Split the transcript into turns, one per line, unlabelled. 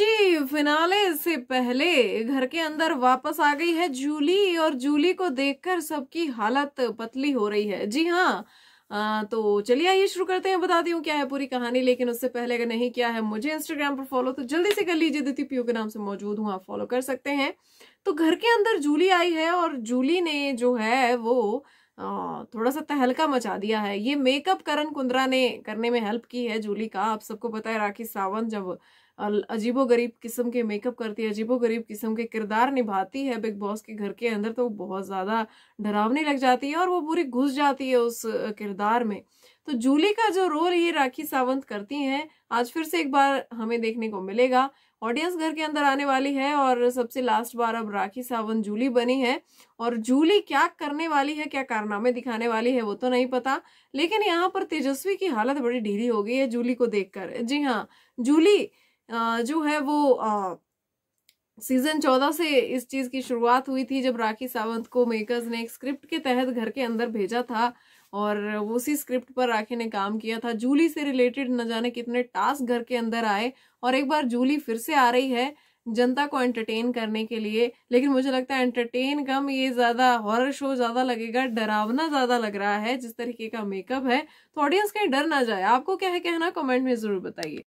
जी finale से पहले घर के अंदर वापस आ गई है जूली और जूली को देखकर सबकी हालत पतली हो रही है जी हाँ आ, तो चलिए आइए शुरू करते हैं बताती हूँ क्या है पूरी कहानी लेकिन उससे पहले अगर नहीं किया है मुझे इंस्टाग्राम पर फॉलो तो जल्दी से कर लीजिए दीदी पीओ के नाम से मौजूद हूँ आप फॉलो कर सकते हैं तो घर के अंदर जूली आई है और जूली ने जो है वो आ, थोड़ा सा तहलका मचा दिया है ये मेकअप करण कुंद्रा ने करने में हेल्प की है जूली का आप सबको पता है राखी सावंत जब अजीबो गरीब किस्म के मेकअप करती है अजीबो गरीब किस्म के किरदार निभाती है बिग बॉस के घर के अंदर तो बहुत ज़्यादा डरावनी लग जाती है और वो पूरी घुस जाती है उस किरदार में तो जूली का जो रोल ये राखी सावंत करती हैं आज फिर से एक बार हमें देखने को मिलेगा ऑडियंस घर के अंदर आने वाली है और सबसे लास्ट बार अब राखी सावंत जूली बनी है और जूली क्या करने वाली है क्या कारनामे दिखाने वाली है वो तो नहीं पता लेकिन यहाँ पर तेजस्वी की हालत बड़ी ढीली हो गई है जूली को देखकर जी हाँ जूली जो है वो सीजन चौदह से इस चीज की शुरुआत हुई थी जब राखी सावंत को मेकर्स ने एक स्क्रिप्ट के तहत घर के अंदर भेजा था और उसी स्क्रिप्ट पर राखी ने काम किया था जूली से रिलेटेड न जाने कितने टास्क घर के अंदर आए और एक बार जूली फिर से आ रही है जनता को एंटरटेन करने के लिए लेकिन मुझे लगता है एंटरटेन कम ये ज़्यादा हॉरर शो ज़्यादा लगेगा डरावना ज़्यादा लग रहा है जिस तरीके का मेकअप है तो ऑडियंस कहीं डर ना जाए आपको क्या है कहना कमेंट में ज़रूर बताइए